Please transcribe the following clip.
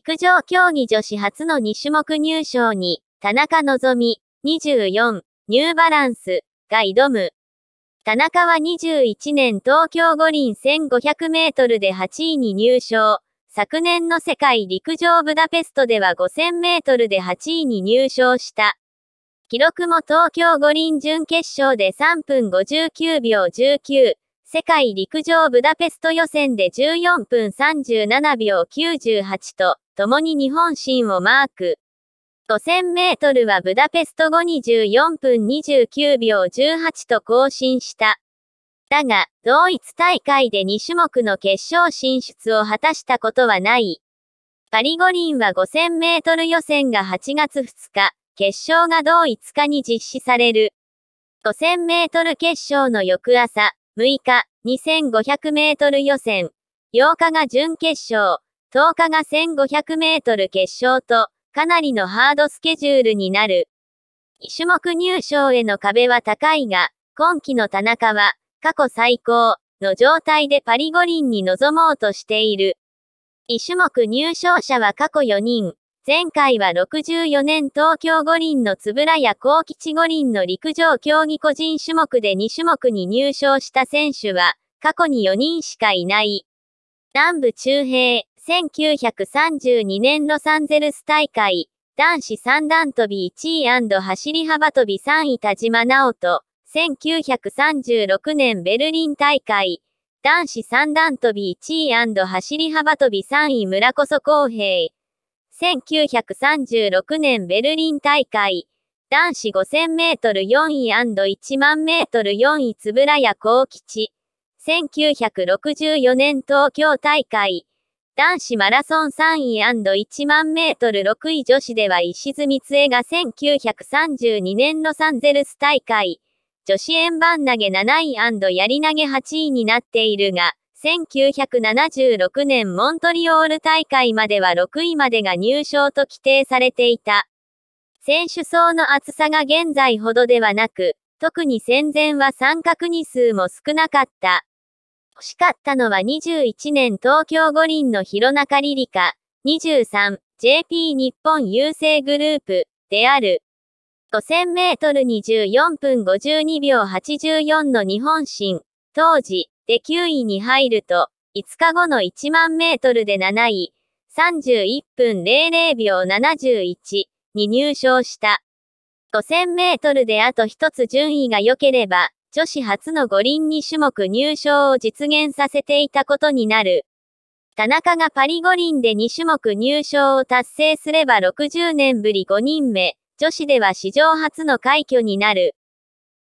陸上競技女子初の2種目入賞に、田中希美、24、ニューバランス、が挑む。田中は21年東京五輪1500メートルで8位に入賞。昨年の世界陸上ブダペストでは5000メートルで8位に入賞した。記録も東京五輪準決勝で3分59秒19、世界陸上ブダペスト予選で14分37秒98と、共に日本新をマーク。5000メートルはブダペスト後に1 4分29秒18と更新した。だが、同一大会で2種目の決勝進出を果たしたことはない。パリ五輪は5000メートル予選が8月2日、決勝が同5日に実施される。5000メートル決勝の翌朝、6日、2500メートル予選。8日が準決勝。10日が1500メートル決勝と、かなりのハードスケジュールになる。種目入賞への壁は高いが、今季の田中は、過去最高の状態でパリ五輪に臨もうとしている。一種目入賞者は過去4人、前回は64年東京五輪の円谷幸吉五輪の陸上競技個人種目で2種目に入賞した選手は、過去に4人しかいない。南部中平、1932年ロサンゼルス大会、男子三段跳び1位走り幅跳び3位田島直人、1936年ベルリン大会、男子三段跳び1位走り幅跳び3位村こそ公平、1936年ベルリン大会、男子5000メートル4位 &1 万メートル4位つぶ円谷幸吉。1964年東京大会、男子マラソン3位 &1 万メートル6位女子では石津三恵が1932年ロサンゼルス大会、女子円盤投げ7位やり投げ8位になっているが、1976年モントリオール大会までは6位までが入賞と規定されていた。選手層の厚さが現在ほどではなく、特に戦前は三角2数も少なかった。欲しかったのは21年東京五輪の弘中リリカ、23、JP 日本郵政グループ、である。5000メートル24分52秒84の日本新、当時、で9位に入ると、5日後の1万メートルで7位、31分00秒71に入賞した。5000メートルであと一つ順位が良ければ、女子初の五輪2種目入賞を実現させていたことになる。田中がパリ五輪で2種目入賞を達成すれば60年ぶり5人目、女子では史上初の快挙になる。